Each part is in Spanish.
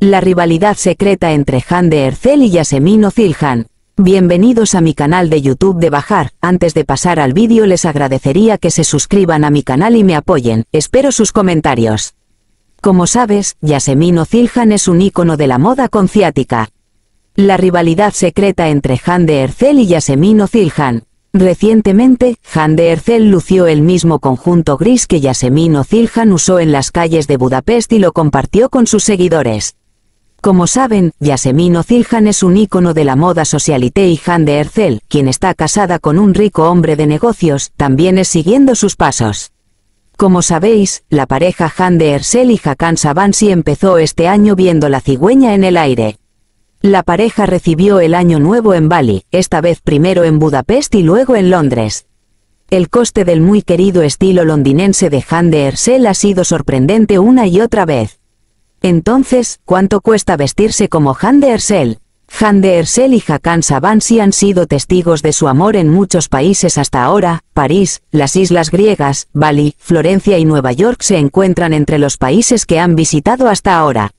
La rivalidad secreta entre Han de Ercel y Yasemino Zilhan. Bienvenidos a mi canal de YouTube de Bajar, antes de pasar al vídeo les agradecería que se suscriban a mi canal y me apoyen, espero sus comentarios. Como sabes, Yasemino Zilhan es un ícono de la moda conciática. La rivalidad secreta entre Han de Ercel y Yasemino Zilhan. Recientemente, Han de Ercel lució el mismo conjunto gris que Yasemino Zilhan usó en las calles de Budapest y lo compartió con sus seguidores. Como saben, Yasemino Zilhan es un ícono de la moda socialité y Han de Ercel, quien está casada con un rico hombre de negocios, también es siguiendo sus pasos. Como sabéis, la pareja Han de Ercel y Hakan Sabansi empezó este año viendo la cigüeña en el aire. La pareja recibió el año nuevo en Bali, esta vez primero en Budapest y luego en Londres. El coste del muy querido estilo londinense de Han de Ercel ha sido sorprendente una y otra vez. Entonces, ¿cuánto cuesta vestirse como Han de Ersel? Han de Ersel y Hakan Sabansi han sido testigos de su amor en muchos países hasta ahora, París, las islas griegas, Bali, Florencia y Nueva York se encuentran entre los países que han visitado hasta ahora.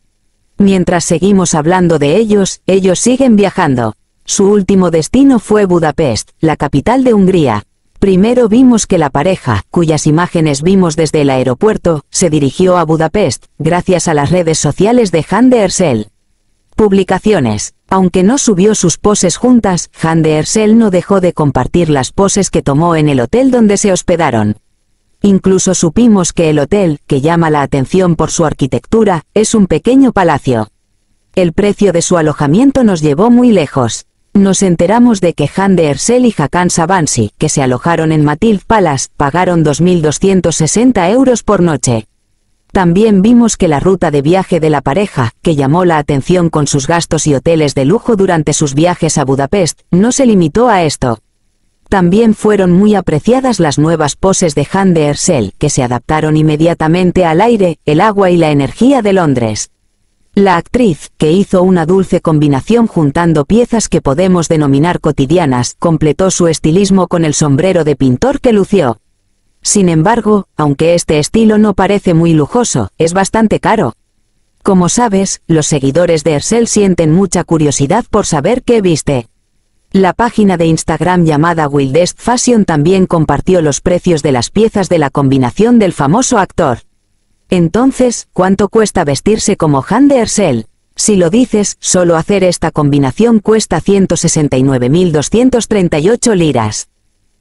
Mientras seguimos hablando de ellos, ellos siguen viajando. Su último destino fue Budapest, la capital de Hungría. Primero vimos que la pareja, cuyas imágenes vimos desde el aeropuerto, se dirigió a Budapest, gracias a las redes sociales de de Ersel. Publicaciones. Aunque no subió sus poses juntas, de Ersel no dejó de compartir las poses que tomó en el hotel donde se hospedaron. Incluso supimos que el hotel, que llama la atención por su arquitectura, es un pequeño palacio. El precio de su alojamiento nos llevó muy lejos. Nos enteramos de que Han de Ersel y Hakan Sabansi, que se alojaron en Matilde Palace, pagaron 2.260 euros por noche. También vimos que la ruta de viaje de la pareja, que llamó la atención con sus gastos y hoteles de lujo durante sus viajes a Budapest, no se limitó a esto. También fueron muy apreciadas las nuevas poses de Han de Ersel, que se adaptaron inmediatamente al aire, el agua y la energía de Londres. La actriz, que hizo una dulce combinación juntando piezas que podemos denominar cotidianas, completó su estilismo con el sombrero de pintor que lució. Sin embargo, aunque este estilo no parece muy lujoso, es bastante caro. Como sabes, los seguidores de Ersel sienten mucha curiosidad por saber qué viste. La página de Instagram llamada Wildest Fashion también compartió los precios de las piezas de la combinación del famoso actor. Entonces, ¿cuánto cuesta vestirse como Han de Ersel? Si lo dices, solo hacer esta combinación cuesta 169.238 liras.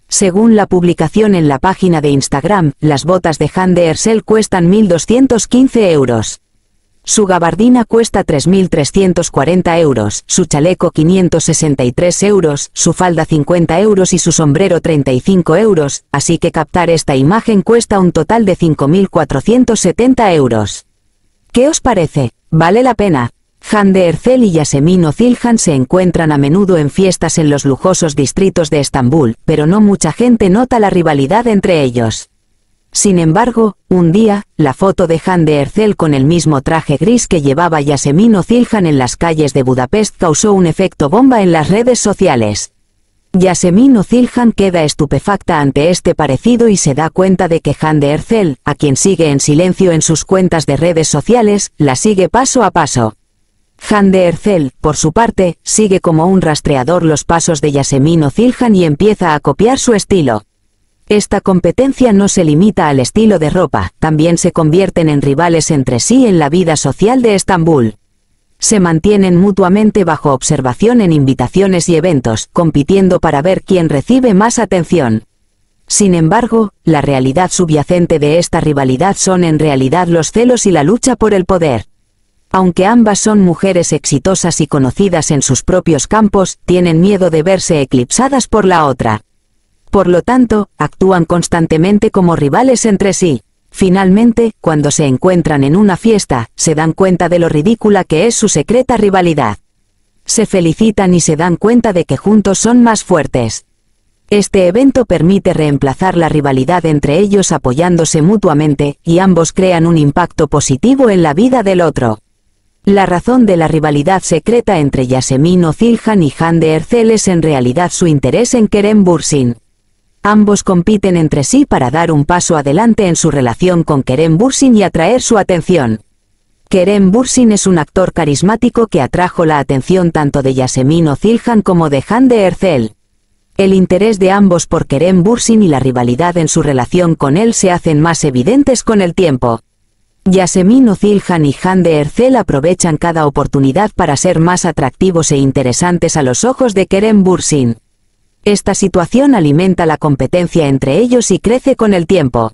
Según la publicación en la página de Instagram, las botas de Han de Ersel cuestan 1.215 euros. Su gabardina cuesta 3.340 euros, su chaleco 563 euros, su falda 50 euros y su sombrero 35 euros, así que captar esta imagen cuesta un total de 5.470 euros. ¿Qué os parece? ¿Vale la pena? de Ercel y Yasemin Ozilhan se encuentran a menudo en fiestas en los lujosos distritos de Estambul, pero no mucha gente nota la rivalidad entre ellos. Sin embargo, un día, la foto de Han de Ercel con el mismo traje gris que llevaba Yasemino Zilhan en las calles de Budapest causó un efecto bomba en las redes sociales. Yasemino Zilhan queda estupefacta ante este parecido y se da cuenta de que Han de Ercel, a quien sigue en silencio en sus cuentas de redes sociales, la sigue paso a paso. Han de Ercel, por su parte, sigue como un rastreador los pasos de Yasemino Zilhan y empieza a copiar su estilo. Esta competencia no se limita al estilo de ropa, también se convierten en rivales entre sí en la vida social de Estambul. Se mantienen mutuamente bajo observación en invitaciones y eventos, compitiendo para ver quién recibe más atención. Sin embargo, la realidad subyacente de esta rivalidad son en realidad los celos y la lucha por el poder. Aunque ambas son mujeres exitosas y conocidas en sus propios campos, tienen miedo de verse eclipsadas por la otra. Por lo tanto, actúan constantemente como rivales entre sí. Finalmente, cuando se encuentran en una fiesta, se dan cuenta de lo ridícula que es su secreta rivalidad. Se felicitan y se dan cuenta de que juntos son más fuertes. Este evento permite reemplazar la rivalidad entre ellos apoyándose mutuamente, y ambos crean un impacto positivo en la vida del otro. La razón de la rivalidad secreta entre Yasemin Ozilhan y Han de Ercel es en realidad su interés en Kerem Bursin. Ambos compiten entre sí para dar un paso adelante en su relación con Kerem Bursin y atraer su atención. Kerem Bursin es un actor carismático que atrajo la atención tanto de Yasemin Ozilhan como de Han de Ercel. El interés de ambos por Kerem Bursin y la rivalidad en su relación con él se hacen más evidentes con el tiempo. Yasemin Ozilhan y Han de Ercel aprovechan cada oportunidad para ser más atractivos e interesantes a los ojos de Kerem Bursin. Esta situación alimenta la competencia entre ellos y crece con el tiempo.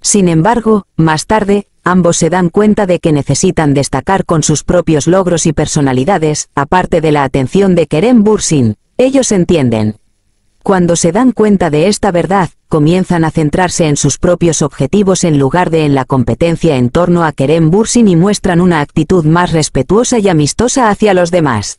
Sin embargo, más tarde, ambos se dan cuenta de que necesitan destacar con sus propios logros y personalidades, aparte de la atención de Kerem Bursin, ellos entienden. Cuando se dan cuenta de esta verdad, comienzan a centrarse en sus propios objetivos en lugar de en la competencia en torno a Kerem Bursin y muestran una actitud más respetuosa y amistosa hacia los demás.